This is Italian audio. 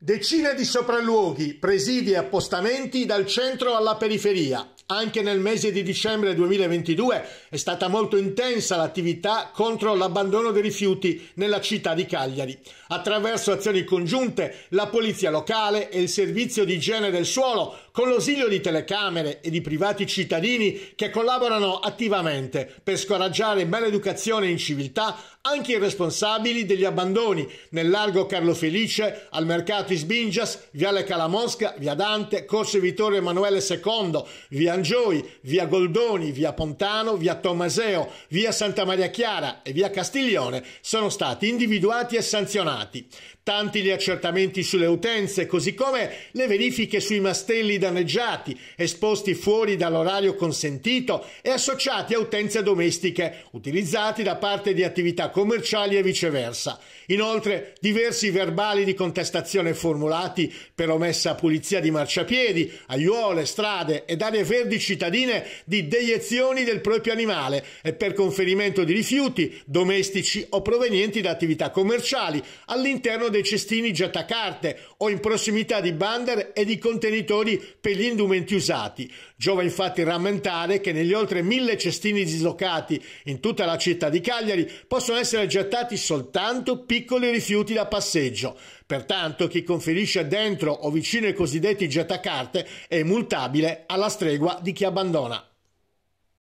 Decine di sopralluoghi, presidi e appostamenti dal centro alla periferia. Anche nel mese di dicembre 2022 è stata molto intensa l'attività contro l'abbandono dei rifiuti nella città di Cagliari. Attraverso azioni congiunte, la polizia locale e il servizio di igiene del suolo, con l'ausilio di telecamere e di privati cittadini che collaborano attivamente per scoraggiare maleducazione e inciviltà, anche i responsabili degli abbandoni nel largo Carlo Felice, al mercato Isbingias, Viale Calamosca, Via Dante, Corso Vittorio Emanuele II, Via Mangioi, via Goldoni, via Pontano, via Tommaseo, via Santa Maria Chiara e via Castiglione sono stati individuati e sanzionati. Tanti gli accertamenti sulle utenze, così come le verifiche sui mastelli danneggiati, esposti fuori dall'orario consentito e associati a utenze domestiche, utilizzati da parte di attività commerciali e viceversa. Inoltre, diversi verbali di contestazione formulati per omessa pulizia di marciapiedi, aiuole, strade ed aree verdi di cittadine di deiezioni del proprio animale e per conferimento di rifiuti domestici o provenienti da attività commerciali all'interno dei cestini gettacarte o in prossimità di bander e di contenitori per gli indumenti usati. Giova infatti rammentare che negli oltre mille cestini dislocati in tutta la città di Cagliari possono essere gettati soltanto piccoli rifiuti da passeggio. Pertanto chi conferisce dentro o vicino ai cosiddetti gettacarte è multabile alla stregua di chi abbandona